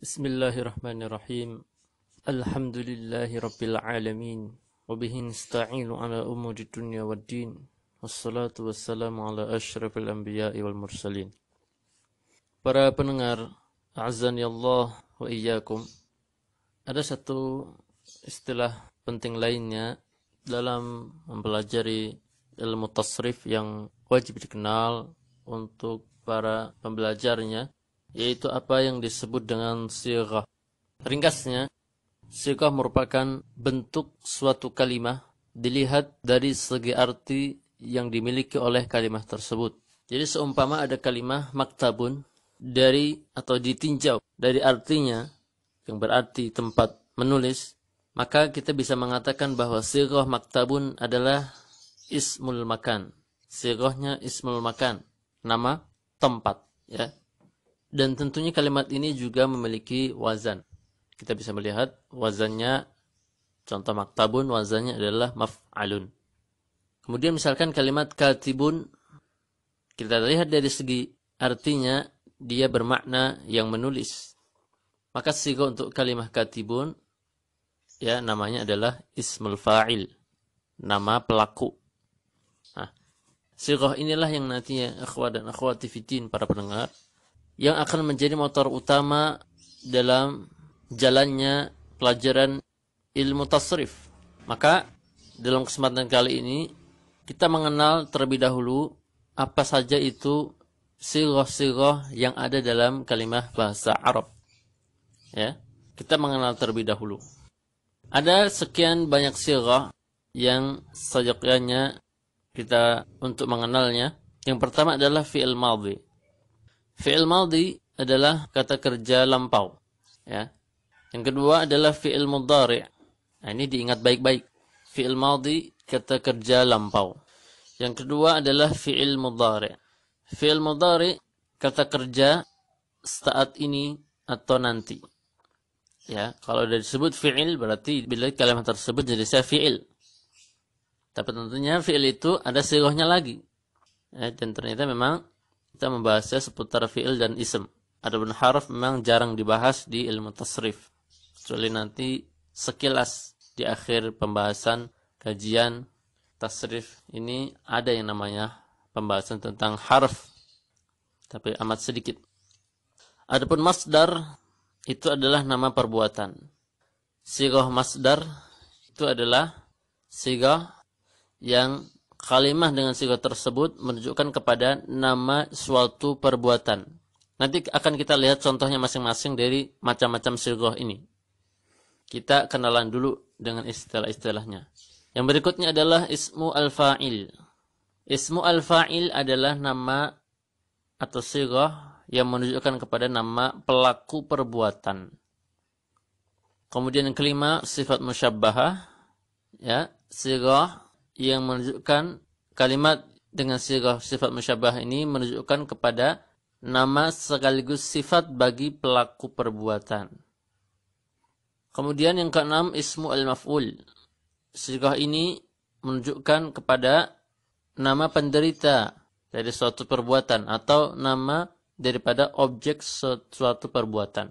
Bismillahirrahmanirrahim. Alhamdulillahi rabbil alamin. Wabihi nasta'inu ala umuri wa din. Wassalatu wassalamu ala ashrafil anbiya'i wal mursalin. Para pendengar, azan ya Allah wa iyyakum. Ada satu istilah penting lainnya dalam mempelajari ilmu tasrif yang wajib dikenal untuk para pembelajarnya yaitu apa yang disebut dengan sirah. Ringkasnya, sirah merupakan bentuk suatu kalimah dilihat dari segi arti yang dimiliki oleh kalimah tersebut. Jadi seumpama ada kalimah maktabun dari atau ditinjau dari artinya yang berarti tempat menulis, maka kita bisa mengatakan bahwa sirah maktabun adalah ismul makan. Sirahnya ismul makan, nama tempat, ya. Dan tentunya kalimat ini juga memiliki wazan. Kita bisa melihat wazannya, contoh maktabun, wazannya adalah maf'alun. Kemudian misalkan kalimat katibun, kita lihat dari segi artinya, dia bermakna yang menulis. Maka sigo untuk kalimat katibun, ya namanya adalah ismul fa'il, nama pelaku. Nah, inilah yang nantinya akhwat dan akhwati fitin para pendengar, yang akan menjadi motor utama dalam jalannya pelajaran ilmu tasrif. Maka dalam kesempatan kali ini kita mengenal terlebih dahulu apa saja itu sigoh-sigoh yang ada dalam kalimat bahasa Arab. Ya, kita mengenal terlebih dahulu. Ada sekian banyak sigoh yang sejaknya kita untuk mengenalnya. Yang pertama adalah fi'il madhi Fi'il maldi adalah kata kerja lampau. Ya. Yang kedua adalah fi'il mudhari'. Nah, ini diingat baik-baik. Fi'il maldi kata kerja lampau. Yang kedua adalah fi'il mudhari'. Fi'il mudhari' kata kerja saat ini atau nanti. Ya, kalau sudah disebut fi'il berarti bila kalimat tersebut jadi saya fi'il. Tapi tentunya fi'il itu ada silohnya lagi. Ya, dan ternyata memang kita membahasnya seputar fi'il dan ism. Adapun harf memang jarang dibahas di ilmu tasrif. Kecuali nanti sekilas di akhir pembahasan kajian tasrif ini ada yang namanya pembahasan tentang harf. Tapi amat sedikit. Adapun masdar itu adalah nama perbuatan. Sigoh masdar itu adalah sigoh yang Kalimah dengan sifat tersebut menunjukkan kepada nama suatu perbuatan. Nanti akan kita lihat contohnya masing-masing dari macam-macam sigoh ini. Kita kenalan dulu dengan istilah-istilahnya. Yang berikutnya adalah ismu al-fa'il. Ismu al-fa'il adalah nama atau sigoh yang menunjukkan kepada nama pelaku perbuatan. Kemudian yang kelima sifat musyabbahah ya, sigoh yang menunjukkan kalimat dengan sirah sifat musyabah ini menunjukkan kepada nama sekaligus sifat bagi pelaku perbuatan. Kemudian yang keenam ismu al-maf'ul. Sirah ini menunjukkan kepada nama penderita dari suatu perbuatan atau nama daripada objek suatu perbuatan.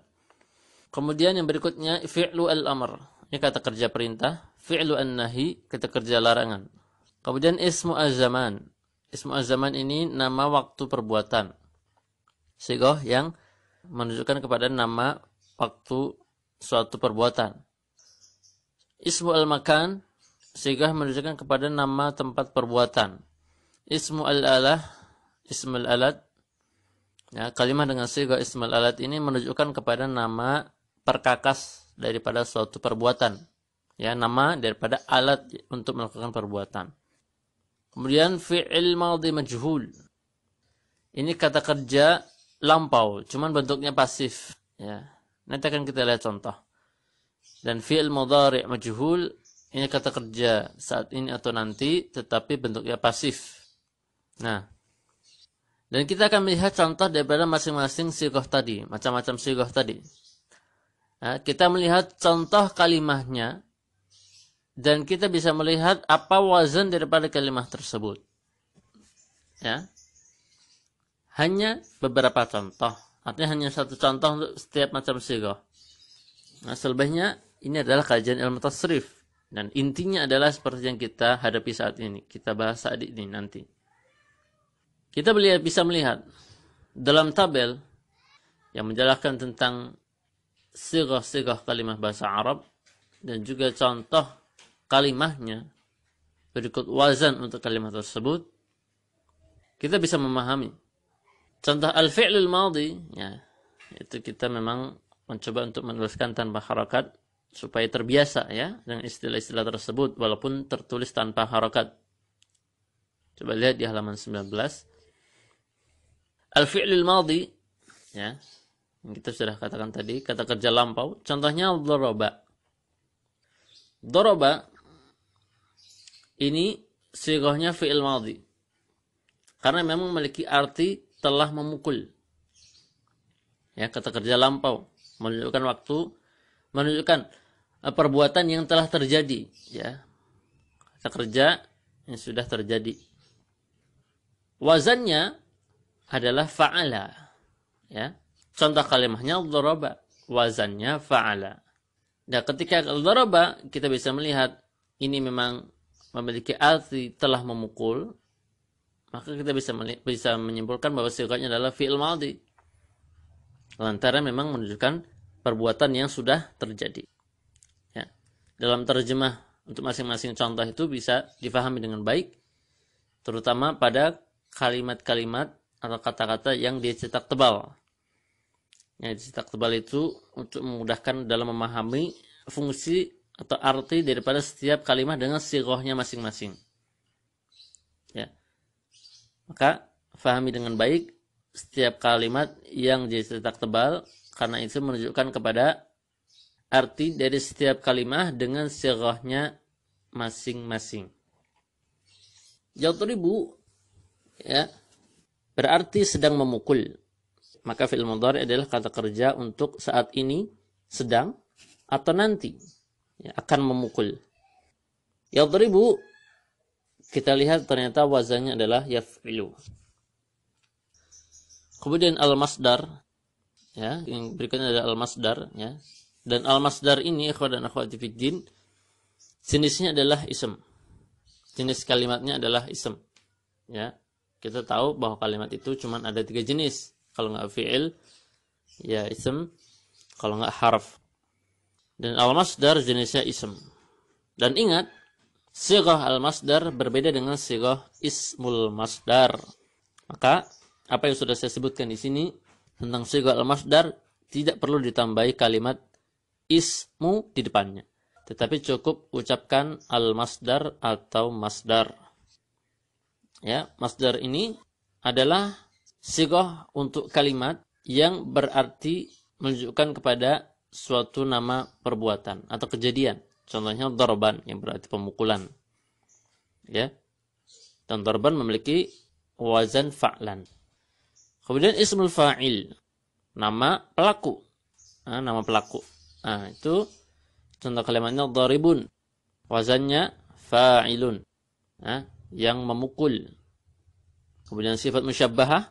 Kemudian yang berikutnya fi'lu al-amr. Ini kata kerja perintah fi'lu an-nahi kata kerja larangan. Kemudian ismu az-zaman. Ismu az-zaman ini nama waktu perbuatan. Sigoh yang menunjukkan kepada nama waktu suatu perbuatan. Ismu al-makan sigoh menunjukkan kepada nama tempat perbuatan. Ismu al-alah, ismu al alat. Ya, kalimat dengan sigoh ismul alat ini menunjukkan kepada nama perkakas daripada suatu perbuatan ya nama daripada alat untuk melakukan perbuatan. Kemudian fi'il madhi majhul. Ini kata kerja lampau, cuman bentuknya pasif, ya. Nanti akan kita lihat contoh. Dan fi'il mudhari' majhul ini kata kerja saat ini atau nanti tetapi bentuknya pasif. Nah, dan kita akan melihat contoh daripada masing-masing sigoh tadi, macam-macam sigoh tadi. Nah, kita melihat contoh kalimatnya dan kita bisa melihat apa wazan daripada kalimat tersebut. Ya. Hanya beberapa contoh. Artinya hanya satu contoh untuk setiap macam sigoh. Nah, selebihnya ini adalah kajian ilmu tasrif. Dan intinya adalah seperti yang kita hadapi saat ini. Kita bahas saat ini nanti. Kita bisa melihat dalam tabel yang menjelaskan tentang sigoh sigoh kalimat bahasa Arab dan juga contoh kalimahnya, berikut wazan untuk kalimat tersebut, kita bisa memahami. Contoh al-fi'lul madhi, ya, itu kita memang mencoba untuk menuliskan tanpa harakat supaya terbiasa ya dengan istilah-istilah tersebut walaupun tertulis tanpa harakat. Coba lihat di halaman 19. Al-fi'lul madhi ya. Yang kita sudah katakan tadi, kata kerja lampau. Contohnya doroba. Doroba ini sigohnya fi'il madhi. Karena memang memiliki arti telah memukul. Ya, kata kerja lampau menunjukkan waktu, menunjukkan eh, perbuatan yang telah terjadi, ya. Kata kerja yang sudah terjadi. Wazannya adalah fa'ala. Ya. Contoh kalimatnya dharaba, wazannya fa'ala. nah ketika dharaba kita bisa melihat ini memang memiliki arti telah memukul, maka kita bisa bisa menyimpulkan bahwa sifatnya adalah fi'il maldi. Lantaran memang menunjukkan perbuatan yang sudah terjadi. Ya. Dalam terjemah untuk masing-masing contoh itu bisa difahami dengan baik, terutama pada kalimat-kalimat atau kata-kata yang dicetak tebal. Yang dicetak tebal itu untuk memudahkan dalam memahami fungsi atau arti daripada setiap kalimat dengan sirohnya masing-masing. Ya. Maka fahami dengan baik setiap kalimat yang dicetak tebal karena itu menunjukkan kepada arti dari setiap kalimat dengan sirohnya masing-masing. ribu, ya berarti sedang memukul. Maka film mudhari adalah kata kerja untuk saat ini, sedang atau nanti ya, akan memukul. Yadribu kita lihat ternyata wazannya adalah yaf'ilu. Kemudian al-masdar ya, yang berikutnya adalah al-masdar ya. Dan al-masdar ini ikhwan dan aku fiddin jenisnya adalah ism. Jenis kalimatnya adalah ism. Ya. Kita tahu bahwa kalimat itu cuma ada tiga jenis. Kalau nggak fi'il ya ism, kalau nggak harf dan al-masdar jenisnya ism. Dan ingat, sigoh al-masdar berbeda dengan sigoh ismul masdar. Maka, apa yang sudah saya sebutkan di sini tentang sigoh al-masdar tidak perlu ditambahi kalimat ismu di depannya. Tetapi cukup ucapkan al-masdar atau masdar. Ya, masdar ini adalah sigoh untuk kalimat yang berarti menunjukkan kepada suatu nama perbuatan atau kejadian. Contohnya dorban yang berarti pemukulan. Ya. Dan dorban memiliki wazan fa'lan. Kemudian ismul fa'il. Nama pelaku. Nah, nama pelaku. Nah, itu contoh kalimatnya daribun. Wazannya fa'ilun. Nah, yang memukul. Kemudian sifat musyabbahah.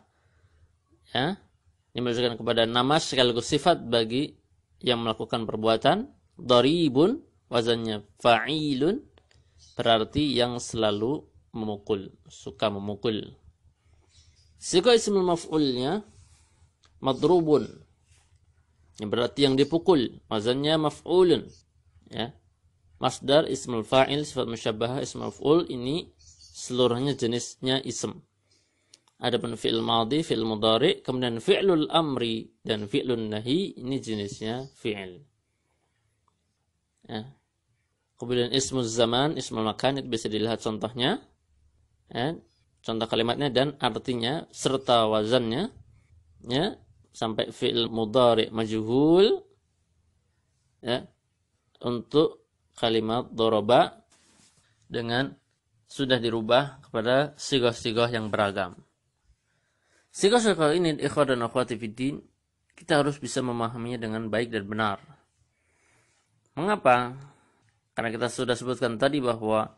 Ya, ini menunjukkan kepada nama sekaligus sifat bagi yang melakukan perbuatan daribun wazannya fa'ilun berarti yang selalu memukul, suka memukul. Sika ismul maf'ulnya madrubun yang berarti yang dipukul, wazannya maf'ulun. Ya. Masdar ismul fa'il sifat musyabbah ismul maf'ul ini seluruhnya jenisnya ism ada Adapun fi'il madhi, fi'il mudhari, kemudian fi'lul amri dan fi'lun nahi ini jenisnya fi'il. Ya. Kemudian ismu zaman, ismul makan itu bisa dilihat contohnya. Ya. Contoh kalimatnya dan artinya serta wazannya. Ya. Sampai fi'il mudhari majuhul. Ya. Untuk kalimat doroba dengan sudah dirubah kepada sigoh-sigoh yang beragam. Sehingga soal ini ikhwan dan akhwati fiddin, kita harus bisa memahaminya dengan baik dan benar. Mengapa? Karena kita sudah sebutkan tadi bahwa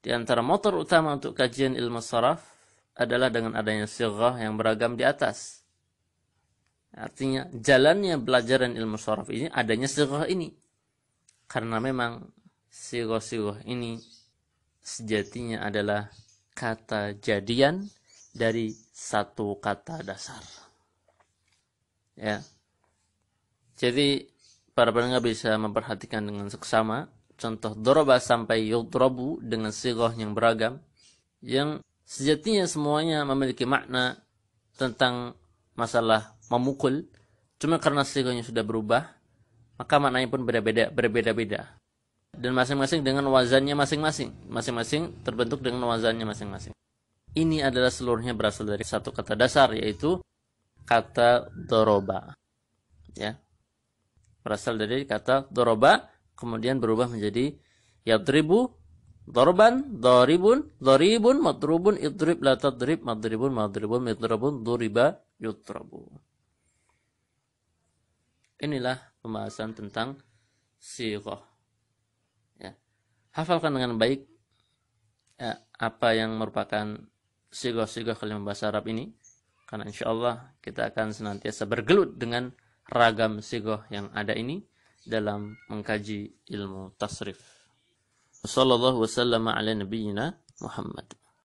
di antara motor utama untuk kajian ilmu saraf adalah dengan adanya sighah yang beragam di atas. Artinya jalannya belajaran ilmu saraf ini adanya sighah ini. Karena memang sighah-sighah ini sejatinya adalah kata jadian dari satu kata dasar. Ya. Jadi para pendengar bisa memperhatikan dengan seksama contoh doroba sampai yudrobu dengan sigoh yang beragam yang sejatinya semuanya memiliki makna tentang masalah memukul cuma karena sigohnya sudah berubah maka maknanya pun berbeda berbeda-beda dan masing-masing dengan wazannya masing-masing masing-masing terbentuk dengan wazannya masing-masing ini adalah seluruhnya berasal dari satu kata dasar yaitu kata doroba. Ya. Berasal dari kata doroba kemudian berubah menjadi yadribu Dorban, doribun, doribun, madrubun, idrib, la tadrib, madribun, madribun, midrabun, doriba, yutrabu. Inilah pembahasan tentang siroh. Ya. Hafalkan dengan baik ya, apa yang merupakan sigoh-sigoh kalimat bahasa Arab ini karena insya Allah kita akan senantiasa bergelut dengan ragam sigoh yang ada ini dalam mengkaji ilmu tasrif. Wassallallahu wasallam ala nabiyyina Muhammad.